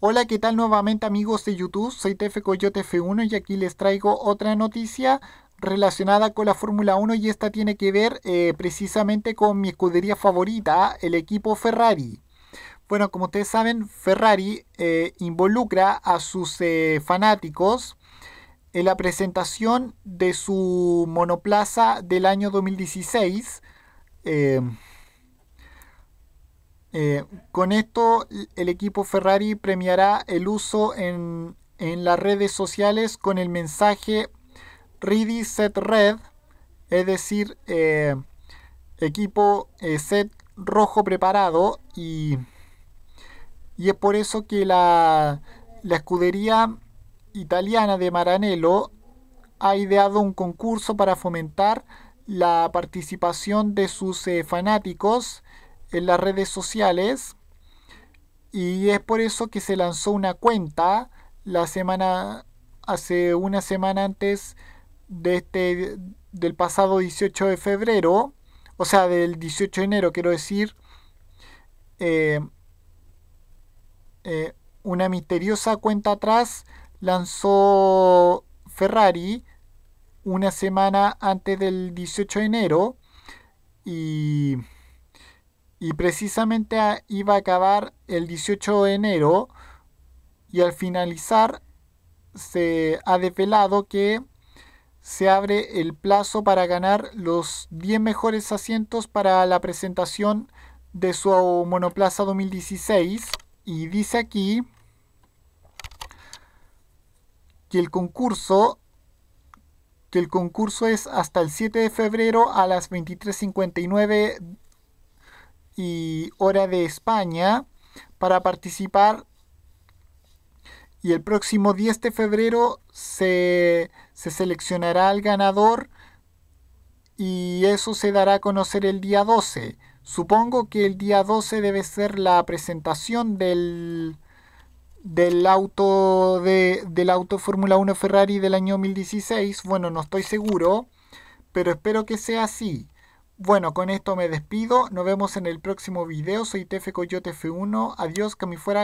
Hola, ¿qué tal nuevamente amigos de YouTube? Soy TF Coyote F1 y aquí les traigo otra noticia relacionada con la Fórmula 1 y esta tiene que ver eh, precisamente con mi escudería favorita, el equipo Ferrari. Bueno, como ustedes saben, Ferrari eh, involucra a sus eh, fanáticos en la presentación de su monoplaza del año 2016. Eh, con esto el equipo Ferrari premiará el uso en, las redes sociales con el mensaje Ready Set Red, es decir, eh, equipo eh, set rojo preparado y, y, es por eso que la, escudería italiana de Maranello ha ideado un concurso para fomentar la participación de sus fanáticos en las redes sociales y es por eso que se lanzó una cuenta la semana hace una semana antes de este del pasado 18 de febrero, o sea, del 18 de enero, quiero decir, eh, eh, una misteriosa cuenta atrás lanzó Ferrari una semana antes del 18 de enero y y precisamente iba a acabar el 18 de enero y al finalizar se ha desvelado que se abre el plazo para ganar los 10 mejores asientos para la presentación de su monoplaza 2016 y dice aquí que el concurso que el concurso es hasta el 7 de febrero a las 23.59 y hora de España para participar. Y el próximo 10 de febrero se, seleccionará al ganador y eso se dará a conocer el día 12. Supongo que el día 12 debe ser la presentación del, del auto de, del auto Fórmula 1 Ferrari del año 2016. Bueno, no estoy seguro, pero espero que sea así. Bueno, con esto me despido. Nos vemos en el próximo video. Soy TF Coyote F1. Adiós, que me fuera.